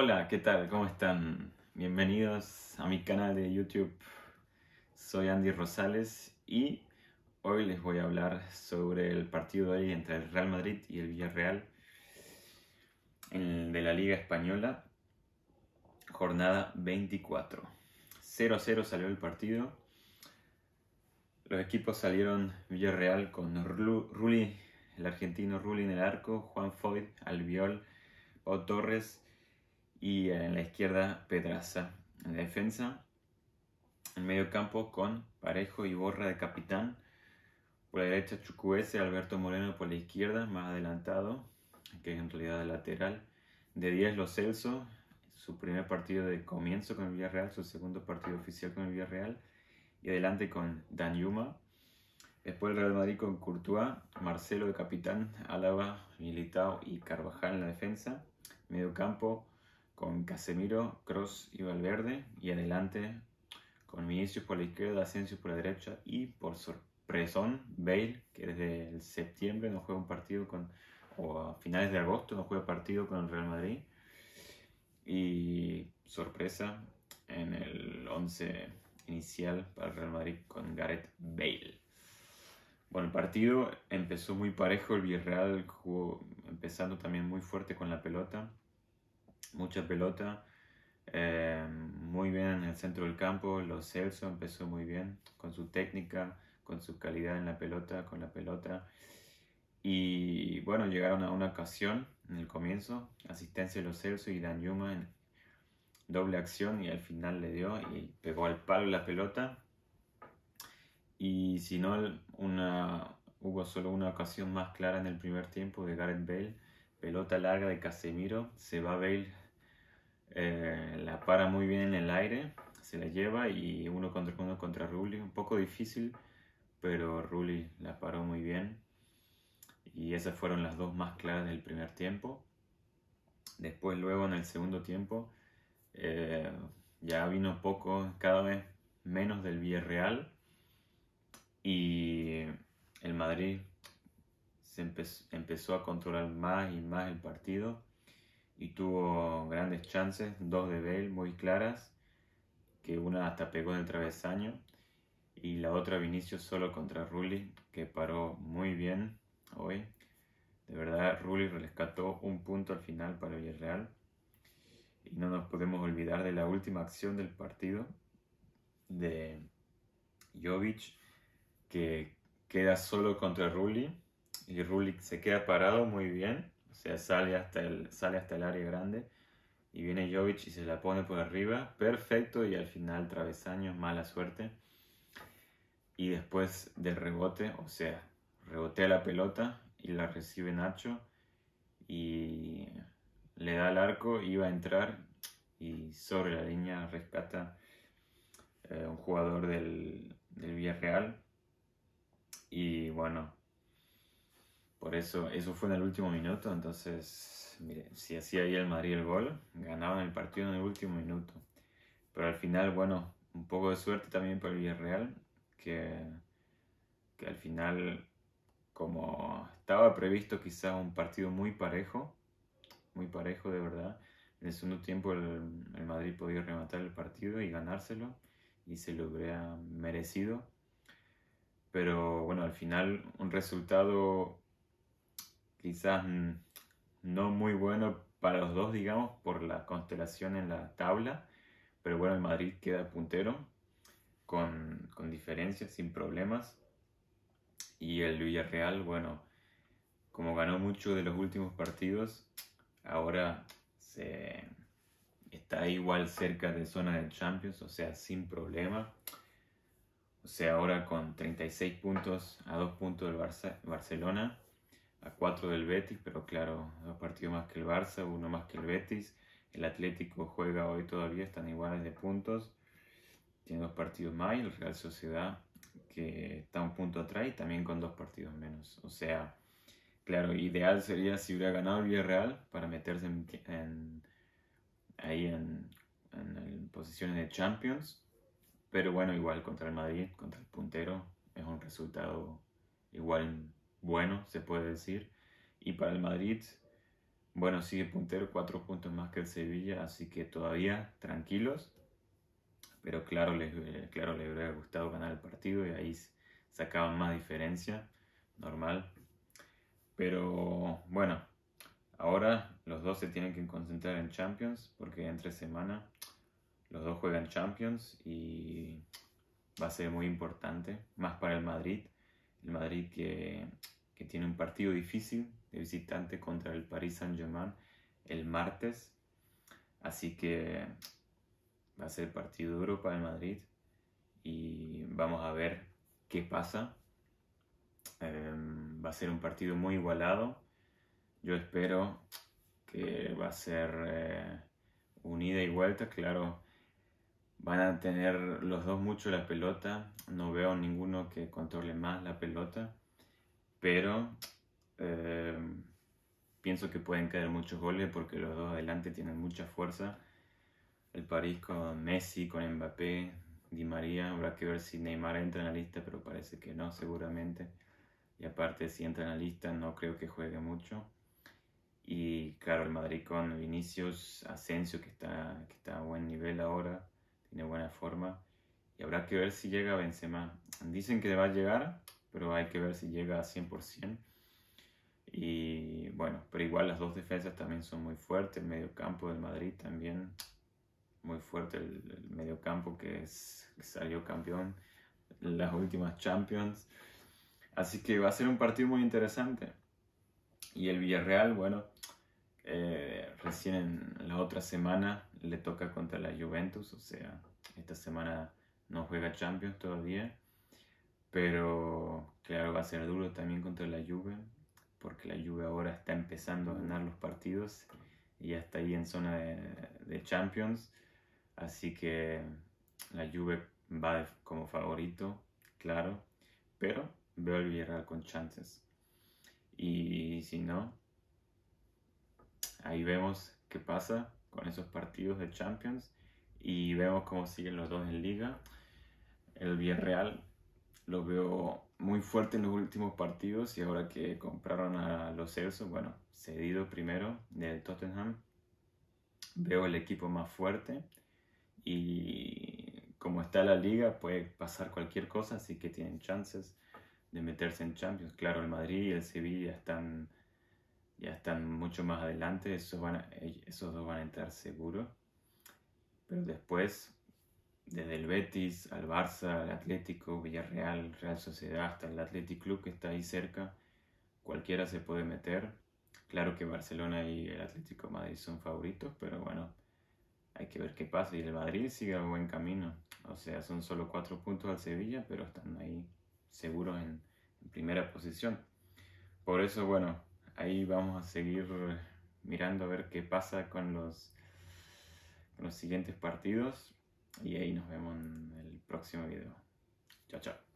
Hola, ¿qué tal? ¿Cómo están? Bienvenidos a mi canal de YouTube. Soy Andy Rosales y hoy les voy a hablar sobre el partido de hoy entre el Real Madrid y el Villarreal de la Liga Española, jornada 24. 0 0 salió el partido. Los equipos salieron Villarreal con Rulli, el argentino Rulli en el arco, Juan Foyt, Albiol, O Torres, y en la izquierda Pedraza. En la defensa, en medio campo con Parejo y Borra de capitán. Por la derecha Chucuese, Alberto Moreno por la izquierda, más adelantado, que es en realidad lateral. De 10 Los Celso, su primer partido de comienzo con el Villarreal, su segundo partido oficial con el Villarreal. Y adelante con Dan Yuma Después el Real Madrid con Courtois, Marcelo de capitán, Álava, Militao y Carvajal en la defensa. Medio campo, con Casemiro, Cross y Valverde, y adelante con Vinicius por la izquierda, Asensio por la derecha y por sorpresón Bale, que desde el septiembre no juega un partido con, o a finales de agosto no juega partido con el Real Madrid. Y sorpresa en el 11 inicial para el Real Madrid con Gareth Bale. Bueno, el partido empezó muy parejo, el Villarreal jugó empezando también muy fuerte con la pelota mucha pelota, eh, muy bien en el centro del campo, Los Celso empezó muy bien con su técnica, con su calidad en la pelota, con la pelota. Y bueno, llegaron a una ocasión en el comienzo, asistencia de los Celso y Dan Yuma en doble acción y al final le dio y pegó al palo la pelota. Y si no, hubo solo una ocasión más clara en el primer tiempo de Gareth Bale pelota larga de Casemiro, se va Bale, eh, la para muy bien en el aire, se la lleva y uno contra uno contra Rulli, un poco difícil, pero Rulli la paró muy bien. Y esas fueron las dos más claras del primer tiempo. Después luego en el segundo tiempo eh, ya vino poco, cada vez menos del Villarreal. Y el Madrid se empezó a controlar más y más el partido y tuvo grandes chances, dos de Bale muy claras, que una hasta pegó en el travesaño y la otra Vinicius solo contra Rulli, que paró muy bien hoy. De verdad, Rulli rescató un punto al final para Villarreal. Y no nos podemos olvidar de la última acción del partido de Jovic, que queda solo contra Rulli y Rulik se queda parado muy bien, o sea, sale hasta el, sale hasta el área grande y viene Jovic y se la pone por arriba, perfecto y al final travesaños, mala suerte. Y después del rebote, o sea, rebotea la pelota y la recibe Nacho y le da el arco, iba a entrar y sobre la línea rescata eh, un jugador del, del Villarreal. Y bueno, por eso, eso fue en el último minuto, entonces, si hacía ahí el Madrid el gol, ganaban el partido en el último minuto. Pero al final, bueno, un poco de suerte también para el Villarreal, que, que al final, como estaba previsto quizá un partido muy parejo, muy parejo de verdad, en el segundo tiempo el, el Madrid podía rematar el partido y ganárselo, y se lo hubiera merecido. Pero bueno, al final un resultado quizás no muy bueno para los dos, digamos, por la constelación en la tabla, pero bueno, el Madrid queda puntero con, diferencias, sin problemas. Y el Villarreal, bueno, como ganó mucho de los últimos partidos, ahora se está igual cerca de zona del Champions, o sea, sin problema. O sea, ahora con 36 puntos a 2 puntos del Barcelona a cuatro del Betis, pero claro, dos partidos más que el Barça, uno más que el Betis. El Atlético juega hoy todavía, están iguales de puntos. Tiene dos partidos más y el Real Sociedad, que está un punto atrás y también con dos partidos menos. O sea, claro, ideal sería si hubiera ganado el Villarreal para meterse ahí en, en posiciones de Champions. Pero bueno, igual contra el Madrid, contra el puntero, es un resultado igual bueno, se puede decir. Y para el Madrid, bueno, sigue puntero, cuatro puntos más que el Sevilla, así que todavía tranquilos. Pero claro, les, eh, claro, les hubiera gustado ganar el partido y ahí sacaban más diferencia, normal. Pero bueno, ahora los dos se tienen que concentrar en Champions, porque entre semana los dos juegan Champions y va a ser muy importante, más para el Madrid el Madrid que, tiene un partido difícil de visitante contra el Paris Saint-Germain el martes. Así que va a ser partido de Europa el Madrid y vamos a ver qué pasa. Em, va a ser un partido muy igualado. Yo espero que va a ser eh, unida y vuelta. Claro, Van a tener los dos mucho la pelota. No veo ninguno que controle más la pelota. Pero eh, pienso que pueden caer muchos goles porque los dos adelante tienen mucha fuerza. El París con Messi, con Mbappé, Di María. Habrá que ver si Neymar entra en la lista, pero parece que no, seguramente. Y aparte, si entra en la lista, no creo que juegue mucho. Y claro, el Madrid con Vinicius, Asensio, que está, que está a buen nivel ahora tiene buena forma y habrá que ver si llega Benzema. Dicen que va a llegar, pero hay que ver si llega a 100%. Y bueno, pero igual las dos defensas también son muy fuertes, el medio campo del Madrid también muy fuerte, el, medio campo que, es, salió campeón las últimas Champions. Así que va a ser un partido muy interesante. Y el Villarreal, bueno, eh, recién la otra semana le toca contra la Juventus, o sea, esta semana no juega Champions todavía, pero claro, va a ser duro también contra la Juve, porque la Juve ahora está empezando a ganar los partidos y ya está ahí en zona de, de Champions, así que la Juve va como favorito, claro, pero veo el Villarreal con chances. Y si no, ahí vemos qué pasa con esos partidos de Champions y vemos cómo siguen los dos en liga. El Villarreal lo veo muy fuerte en los últimos partidos y ahora que compraron a los Celso, bueno, cedido primero del Tottenham, veo el equipo más fuerte y como está la liga puede pasar cualquier cosa, así que tienen chances de meterse en Champions. Claro, el Madrid y el Sevilla están ya están mucho más adelante, esos, van eh, dos van a entrar seguros. Pero después, desde el Betis al Barça, al Atlético, Villarreal, Real Sociedad, hasta el Athletic Club que está ahí cerca, cualquiera se puede meter. Claro que Barcelona y el Atlético Madrid son favoritos, pero bueno, hay que ver qué pasa. Y el Madrid sigue buen camino. O sea, son solo cuatro puntos al Sevilla, pero están ahí seguros en primera posición. Por eso, bueno, ahí vamos a seguir mirando a ver qué pasa con los, los siguientes partidos. Y ahí nos vemos en el próximo video. Chao, chao.